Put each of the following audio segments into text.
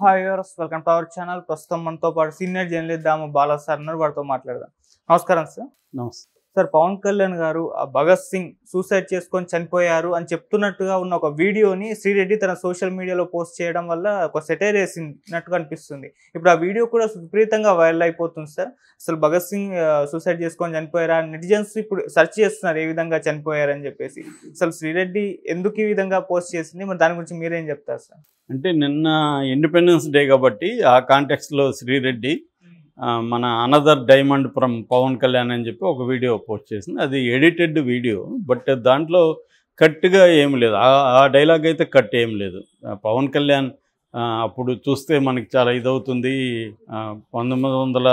hi హాయర్స్ welcome to our channel ప్రస్తుతం మనతో పాటు senior journalist Damu Bala sir ఉన్నారు వాడితో మాట్లాడదాం నమస్కారం సార్ నమస్తే సార్ పవన్ కళ్యాణ్ గారు భగత్ సింగ్ సూసైడ్ చేసుకొని చనిపోయారు అని చెప్తున్నట్టుగా ఉన్న ఒక వీడియోని శ్రీరెడ్డి తన సోషల్ మీడియాలో పోస్ట్ చేయడం వల్ల ఒక సెటైర్ వేసినట్టుగా అనిపిస్తుంది ఇప్పుడు ఆ వీడియో కూడా విపరీతంగా వైరల్ అయిపోతుంది సార్ అసలు భగత్ సింగ్ సూసైడ్ చేసుకొని చనిపోయారా నెటిజన్స్ ఇప్పుడు సెర్చ్ చేస్తున్నారు ఏ విధంగా చనిపోయారని చెప్పేసి అసలు శ్రీరెడ్డి ఎందుకు ఈ విధంగా పోస్ట్ చేసింది మరి దాని గురించి మీరేం చెప్తారు సార్ అంటే నిన్న ఇండిపెండెన్స్ డే కాబట్టి ఆ కాంటెక్స్లో శ్రీరెడ్డి మన another diamond from Pawan Kalyan అని చెప్పి ఒక వీడియో పోస్ట్ చేసింది అది ఎడిటెడ్ వీడియో బట్ దాంట్లో కట్గా ఏం లేదు ఆ డైలాగ్ అయితే కట్ ఏం లేదు పవన్ కళ్యాణ్ అప్పుడు చూస్తే మనకి చాలా ఇదవుతుంది పంతొమ్మిది వందల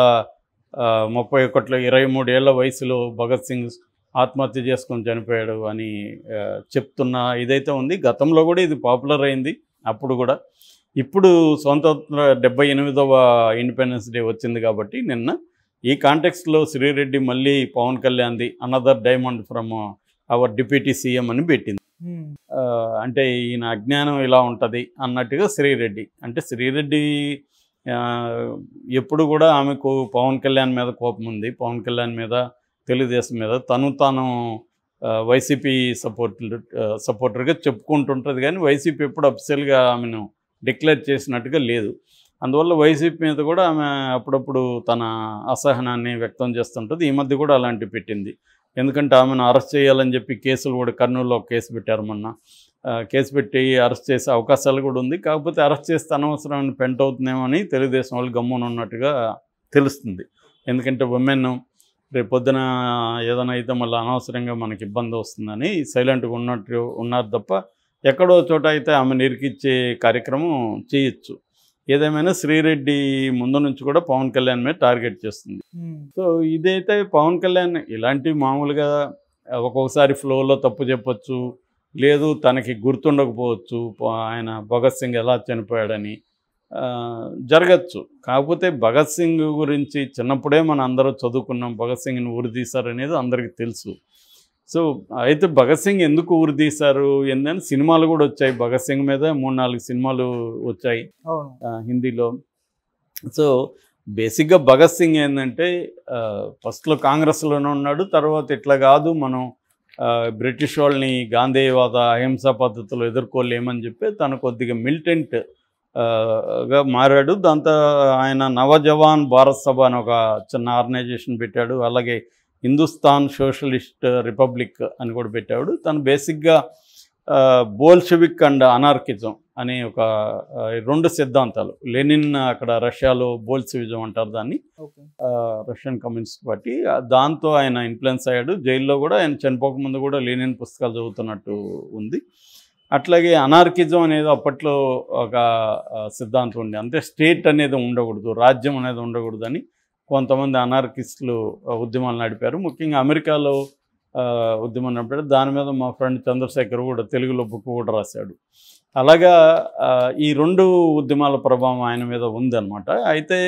ముప్పై ఒకటిలో ఇరవై మూడేళ్ల వయసులో భగత్ సింగ్ ఆత్మహత్య చేసుకొని చనిపోయాడు అని చెప్తున్న ఇదైతే ఉంది గతంలో కూడా ఇది పాపులర్ అయింది అప్పుడు కూడా ఇప్పుడు స్వతంత్ర డెబ్బై ఎనిమిదవ ఇండిపెండెన్స్ డే వచ్చింది కాబట్టి నిన్న ఈ కాంటెక్స్లో శ్రీరెడ్డి మళ్ళీ పవన్ కళ్యాణ్ది another diamond from our deputy CM అని పెట్టింది అంటే ఈయన అజ్ఞానం ఇలా ఉంటుంది అన్నట్టుగా శ్రీరెడ్డి అంటే శ్రీరెడ్డి ఎప్పుడు కూడా ఆమెకు పవన్ కళ్యాణ్ మీద కోపం ఉంది పవన్ కళ్యాణ్ మీద తెలుగుదేశం మీద తను తాను వైసీపీ సపోర్టర్ సపోర్టర్గా చెప్పుకుంటుంటుంది కానీ వైసీపీ ఎప్పుడు అఫిషియల్గా ఆమెను డిక్లేర్ చేసినట్టుగా లేదు అందువల్ల వైసీపీ మీద కూడా ఆమె అప్పుడప్పుడు తన అసహనాన్ని వ్యక్తం చేస్తుంటుంది ఈ మధ్య కూడా అలాంటి పెట్టింది ఎందుకంటే ఆమెను అరెస్ట్ చేయాలని చెప్పి కేసులు కూడా కర్నూలులో కేసు పెట్టారు మొన్న కేసు పెట్టి అరెస్ట్ చేసే అవకాశాలు కూడా ఉంది కాకపోతే అరెస్ట్ చేస్తే అనవసరమైన పెంట్ అవుతుందేమో అని తెలుగుదేశం వాళ్ళు గమ్మున ఉన్నట్టుగా తెలుస్తుంది ఎందుకంటే ఉమెన్ రేపు పొద్దున ఏదైనా అయితే మళ్ళీ అనవసరంగా మనకి ఇబ్బంది వస్తుందని సైలెంట్గా ఉన్నట్టు ఉన్నారు తప్ప ఎక్కడో చోట అయితే ఆమె నిరికిచ్చే కార్యక్రమం చేయొచ్చు ఏదేమైనా శ్రీరెడ్డి ముందు నుంచి కూడా పవన్ కళ్యాణ్ మీద టార్గెట్ చేస్తుంది సో ఇదైతే పవన్ కళ్యాణ్ ఇలాంటి మామూలుగా ఒక్కొక్కసారి ఫ్లోలో తప్పు చెప్పొచ్చు లేదు తనకి గుర్తుండకపోవచ్చు ఆయన భగత్ సింగ్ ఎలా చనిపోయాడని జరగచ్చు కాకపోతే భగత్ సింగ్ గురించి చిన్నప్పుడే మనం అందరూ చదువుకున్నాం భగత్ సింగ్ని తీశారనేది అందరికీ తెలుసు సో అయితే భగత్ సింగ్ ఎందుకు ఊరు తీశారు ఏంటంటే సినిమాలు కూడా వచ్చాయి భగత్ సింగ్ మీద మూడు నాలుగు సినిమాలు వచ్చాయి హిందీలో సో బేసిక్గా భగత్ సింగ్ ఏంటంటే ఫస్ట్లో కాంగ్రెస్లోనే ఉన్నాడు తర్వాత ఇట్లా కాదు మనం బ్రిటిష్ వాళ్ళని గాంధీవాద అహింసా పద్ధతులు ఎదుర్కోలేమని చెప్పి తను కొద్దిగా మిలిటెంట్ గా మారాడు దాంతో ఆయన నవజవాన్ భారత్ సభ అని ఒక చిన్న ఆర్గనైజేషన్ పెట్టాడు అలాగే హిందుస్థాన్ సోషలిస్ట్ రిపబ్లిక్ అని కూడా పెట్టాడు తను బేసిక్గా బోల్షవిక్ అండ్ అనార్కిజం అనే ఒక రెండు సిద్ధాంతాలు లెనిన్ అక్కడ రష్యాలో బోల్సివిజం అంటారు దాన్ని రష్యన్ కమ్యూనిస్ట్ పార్టీ దాంతో ఆయన ఇన్ఫ్లుయెన్స్ అయ్యాడు జైల్లో కూడా ఆయన చనిపోకముందు కూడా లెనిన్ పుస్తకాలు చదువుతున్నట్టు ఉంది అట్లాగే అనార్కిజం అనేది అప్పట్లో ఒక సిద్ధాంతం ఉంది అంటే స్టేట్ అనేది ఉండకూడదు రాజ్యం అనేది ఉండకూడదు అని కొంతమంది అనార్కిస్టులు ఉద్యమాలు నడిపారు ముఖ్యంగా అమెరికాలో ఉద్యమం నడిపాడు దాని మీద మా ఫ్రెండ్ చంద్రశేఖర్ కూడా తెలుగులో బుక్ కూడా రాశాడు అలాగా ఈ రెండు ఉద్యమాల ప్రభావం ఆయన మీద ఉందన్నమాట అయితే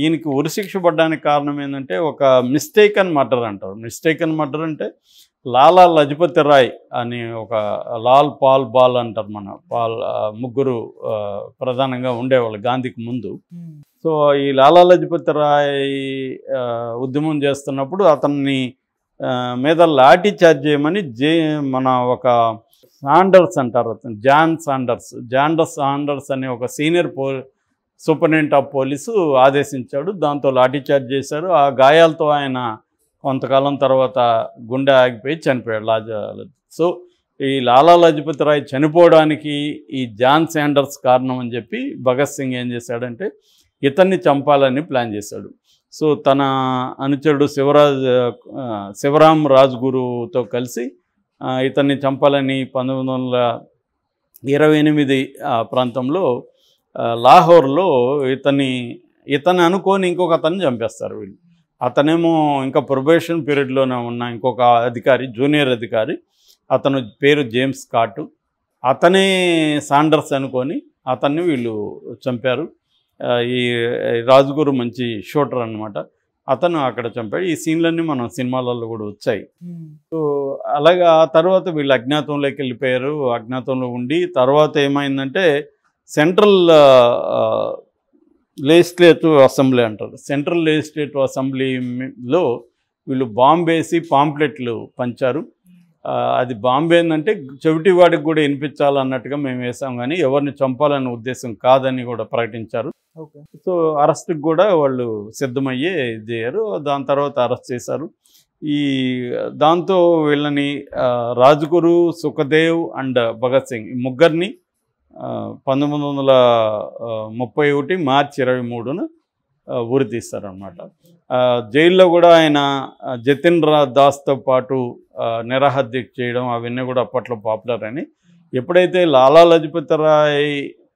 ఈయనకి ఉరిశిక్ష పడ్డానికి కారణం ఏంటంటే ఒక మిస్టేక్ అని మర్డర్ అంటారు మిస్టేక్ అని మర్డర్ అంటే లాలా లజపతి రాయ్ అని ఒక లాల్ పాల్ బాల్ అంటారు మన పాల్ ముగ్గురు ప్రధానంగా ఉండేవాళ్ళు గాంధీకి ముందు సో ఈ లాలా లజపతి రాయ్ ఉద్యమం చేస్తున్నప్పుడు అతన్ని మీద లాఠీ చార్జ్ చేయమని జే మన ఒక సాండర్స్ అంటారు అతను జాన్ సాండర్స్ జాండర్స్ సాండర్స్ అనే ఒక సీనియర్ పో సూపరింటెండెంట్ ఆఫ్ పోలీసు ఆదేశించాడు దాంతో లాఠీ చార్జ్ చేశారు ఆ గాయాలతో ఆయన కొంతకాలం తర్వాత గుండె ఆగిపోయి చనిపోయాడు లాజా సో ఈ లాలా లజపతి రాయ్ చనిపోవడానికి ఈ జాన్ శాండర్స్ కారణం అని చెప్పి భగత్ సింగ్ ఏం చేశాడంటే ఇతన్ని చంపాలని ప్లాన్ చేశాడు సో తన అనుచరుడు శివరాజ్ శివరాం రాజ్గురుతో కలిసి ఇతన్ని చంపాలని పంతొమ్మిది వందల ఇరవై ఎనిమిది ప్రాంతంలో లాహోర్లో ఇతన్ని ఇతన్ని అనుకొని ఇంకొక అతన్ని చంపేస్తారు వీళ్ళు అతనేమో ఇంకా ప్రొబేషన్ పీరియడ్లోనే ఉన్న ఇంకొక అధికారి జూనియర్ అధికారి అతను పేరు జేమ్స్ కాటు అతనే సాండర్స్ అనుకొని అతన్ని వీళ్ళు చంపారు ఈ రాజుగురు మంచి షూటర్ అనమాట అతను అక్కడ చంపాడు ఈ సీన్లన్నీ మనం సినిమాలలో కూడా వచ్చాయి సో అలాగా ఆ తర్వాత వీళ్ళు అజ్ఞాతంలోకి వెళ్ళిపోయారు అజ్ఞాతంలో ఉండి తర్వాత ఏమైందంటే సెంట్రల్ లెజిస్లేటివ్ అసెంబ్లీ అంటారు సెంట్రల్ లెజిస్లేటివ్ అసెంబ్లీలో వీళ్ళు బాంబేసి పాంప్లెట్లు పంచారు అది బాంబే ఏంటంటే చెవిటి వాడికి కూడా వినిపించాలన్నట్టుగా మేము వేసాం కానీ ఎవరిని చంపాలనే ఉద్దేశం కాదని కూడా ప్రకటించారు సో అరెస్ట్కి కూడా వాళ్ళు సిద్ధమయ్యే ఇది చేయరు దాని తర్వాత అరెస్ట్ చేశారు ఈ దాంతో వీళ్ళని రాజుగురు సుఖదేవ్ అండ్ భగత్ సింగ్ ముగ్గురిని పంతొమ్మిది వందల ముప్పై ఒకటి మార్చి ఇరవై మూడున ఊరి తీస్తారనమాట జైల్లో కూడా ఆయన జతిన్ దాస్తో పాటు నిరాహత్య చేయడం అవన్నీ కూడా అప్పట్లో పాపులర్ అని ఎప్పుడైతే లాలా లజపతిరాయ్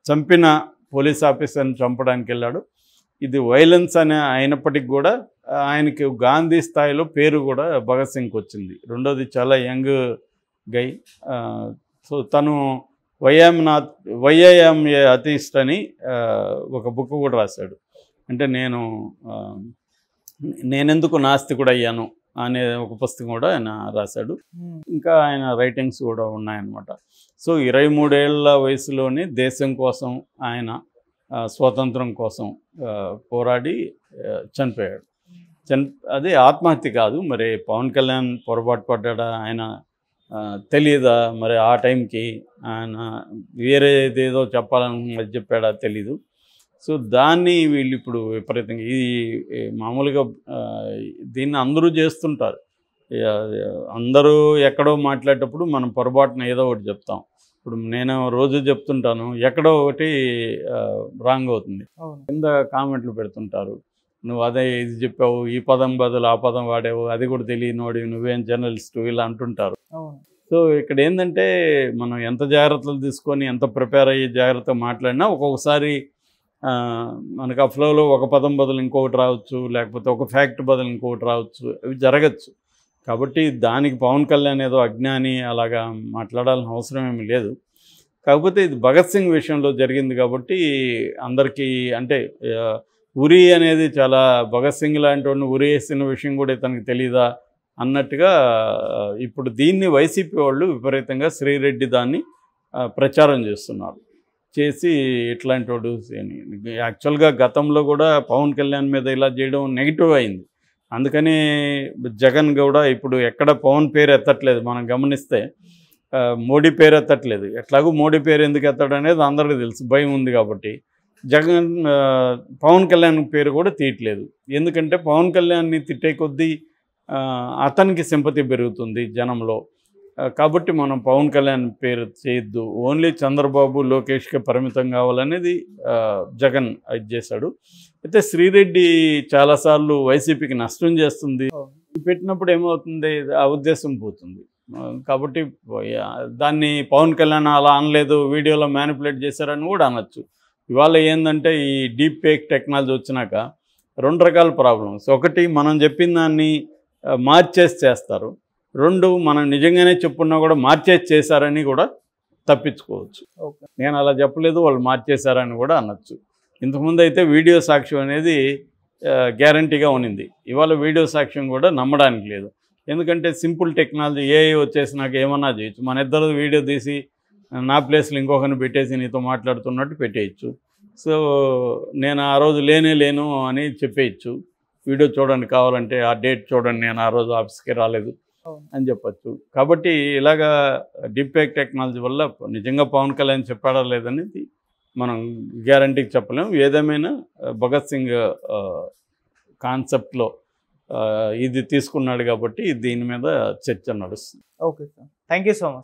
చంపిన పోలీస్ ఆఫీసర్ని చంపడానికి వెళ్ళాడు ఇది వైలెన్స్ అనే అయినప్పటికి కూడా ఆయనకి గాంధీ స్థాయిలో పేరు కూడా భగత్ సింగ్కి వచ్చింది రెండోది చాలా యంగ్ గై సో తను నాత్ వైఐఎం ఏ అతీస్ట్ అని ఒక బుక్ కూడా రాశాడు అంటే నేను నేనెందుకు అయ్యాను అనే ఒక పుస్తకం కూడా ఆయన రాశాడు ఇంకా ఆయన రైటింగ్స్ కూడా ఉన్నాయన్నమాట సో ఇరవై మూడేళ్ల వయసులోనే దేశం కోసం ఆయన స్వాతంత్రం కోసం పోరాడి చనిపోయాడు చని అదే ఆత్మహత్య కాదు మరి పవన్ కళ్యాణ్ పొరపాటు పడ్డా ఆయన తెలియదా మరి ఆ టైంకి ఆయన వేరేదేదో చెప్పాలని చెప్పాడా తెలీదు సో దాన్ని వీళ్ళు ఇప్పుడు విపరీతంగా ఇది మామూలుగా దీన్ని అందరూ చేస్తుంటారు అందరూ ఎక్కడో మాట్లాడేటప్పుడు మనం పొరపాటున ఏదో ఒకటి చెప్తాం ఇప్పుడు నేను రోజు చెప్తుంటాను ఎక్కడో ఒకటి రాంగ్ అవుతుంది కింద కామెంట్లు పెడుతుంటారు నువ్వు అదే ఇది చెప్పావు ఈ పదం బదులు ఆ పదం వాడావు అది కూడా తెలియనోడి నువ్వేం జర్నలిస్టు ఇలా అంటుంటారు సో ఇక్కడ ఏంటంటే మనం ఎంత జాగ్రత్తలు తీసుకొని ఎంత ప్రిపేర్ అయ్యే జాగ్రత్తగా మాట్లాడినా ఒక్కొక్కసారి మనకు ఆ ఫ్లోలో ఒక పదం బదులు ఇంకొకటి రావచ్చు లేకపోతే ఒక ఫ్యాక్ట్ బదులు ఇంకొకటి రావచ్చు అవి జరగచ్చు కాబట్టి దానికి పవన్ కళ్యాణ్ ఏదో అజ్ఞాని అలాగా మాట్లాడాల్సిన అవసరం ఏమి లేదు కాకపోతే ఇది భగత్ సింగ్ విషయంలో జరిగింది కాబట్టి అందరికీ అంటే ఉరి అనేది చాలా భగత్ సింగ్ లాంటి వాడిని ఉరి వేసిన విషయం కూడా ఇతనికి తెలియదా అన్నట్టుగా ఇప్పుడు దీన్ని వైసీపీ వాళ్ళు విపరీతంగా శ్రీరెడ్డి దాన్ని ప్రచారం చేస్తున్నారు చేసి ఇట్లాంటి వాడు యాక్చువల్గా గతంలో కూడా పవన్ కళ్యాణ్ మీద ఇలా చేయడం నెగిటివ్ అయింది అందుకని జగన్ కూడా ఇప్పుడు ఎక్కడ పవన్ పేరు ఎత్తట్లేదు మనం గమనిస్తే మోడీ పేరు ఎత్తట్లేదు ఎట్లాగూ మోడీ పేరు ఎందుకు ఎత్తడం అనేది అందరికీ తెలుసు భయం ఉంది కాబట్టి జగన్ పవన్ కళ్యాణ్ పేరు కూడా తీయట్లేదు ఎందుకంటే పవన్ కళ్యాణ్ని తిట్టే కొద్దీ అతనికి సింపతి పెరుగుతుంది జనంలో కాబట్టి మనం పవన్ కళ్యాణ్ పేరు చేయొద్దు ఓన్లీ చంద్రబాబు లోకేష్కే పరిమితం కావాలనేది జగన్ ఇది చేశాడు అయితే శ్రీరెడ్డి చాలాసార్లు వైసీపీకి నష్టం చేస్తుంది పెట్టినప్పుడు ఏమవుతుంది ఆ ఉద్దేశం పోతుంది కాబట్టి దాన్ని పవన్ కళ్యాణ్ అలా అనలేదు వీడియోలో మ్యానిపులేట్ చేశారని కూడా అనొచ్చు ఇవాళ ఏంటంటే ఈ డీప్ ఫేక్ టెక్నాలజీ వచ్చినాక రెండు రకాల ప్రాబ్లమ్స్ ఒకటి మనం చెప్పిన దాన్ని మార్చేసి చేస్తారు రెండు మనం నిజంగానే చెప్పున్నా కూడా మార్చేసి చేశారని కూడా తప్పించుకోవచ్చు నేను అలా చెప్పలేదు వాళ్ళు మార్చేశారని కూడా అనొచ్చు ఇంతకుముందు అయితే వీడియో సాక్ష్యం అనేది గ్యారంటీగా ఉన్నింది ఇవాళ వీడియో సాక్ష్యం కూడా నమ్మడానికి లేదు ఎందుకంటే సింపుల్ టెక్నాలజీ ఏఐ వచ్చేసి నాకు ఏమన్నా చేయొచ్చు మన ఇద్దరు వీడియో తీసి నా ప్లేస్లో ఇంకొకరిని పెట్టేసి నీతో మాట్లాడుతున్నట్టు పెట్టేయచ్చు సో నేను ఆ రోజు లేనే లేను అని చెప్పేయచ్చు వీడియో చూడండి కావాలంటే ఆ డేట్ చూడండి నేను ఆ రోజు ఆఫీస్కి రాలేదు అని చెప్పచ్చు కాబట్టి ఇలాగా డీప్ఫేక్ టెక్నాలజీ వల్ల నిజంగా పవన్ కళ్యాణ్ చెప్పాడా లేదనేది మనం గ్యారంటీకి చెప్పలేము ఏదేమైనా భగత్ సింగ్ కాన్సెప్ట్లో ఇది తీసుకున్నాడు కాబట్టి దీని మీద చర్చ నడుస్తుంది okay sir thank so much